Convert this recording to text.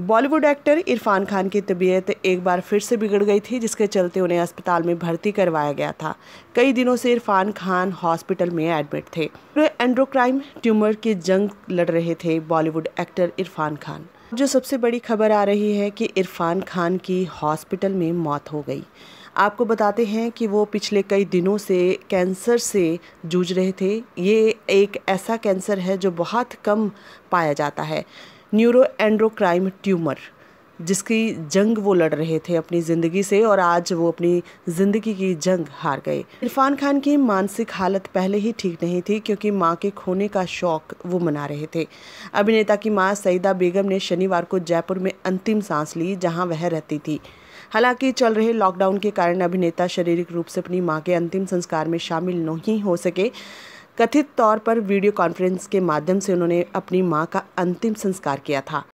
Bollywood actor Irfan Khan की तबीयत एक बार फिर से बिगड़ गई थी जिसके चलते उन्हें अस्पताल में भर्ती करवाया गया था कई दिनों से इरफान खान हॉस्पिटल में एडमिट थे वे एंड्रोक्राइम ट्यूमर की जंग लड़ रहे थे बॉलीवुड एक्टर इरफान खान जो सबसे बड़ी खबर आ रही है कि इरफान खान की हॉस्पिटल में मौत हो गई आपको बताते हैं कि वो पिछले कई दिनों से कैंसर से जूझ रहे थे ये एक ऐसा कैंसर है जो बहुत कम पाया जाता है न्यूरोएंड्रोक्राइम ट्यूमर जिसकी जंग वो लड़ रहे थे अपनी ज़िंदगी से और आज वो अपनी ज़िंदगी की जंग हार गए इरफान खान की मानसिक हालत पहले ही ठीक नहीं थी क्योंकि माँ के खोने का शौक वो मना रहे थे अभिनेता की माँ सईदा बेगम ने शनिवार को जयपुर में अंतिम सांस ली जहाँ वह रहती थी हालांकि चल रहे लॉकडाउन के कारण अभिनेता शारीरिक रूप से अपनी माँ के अंतिम संस्कार में शामिल नहीं हो सके कथित तौर पर वीडियो कॉन्फ्रेंस के माध्यम से उन्होंने अपनी मां का अंतिम संस्कार किया था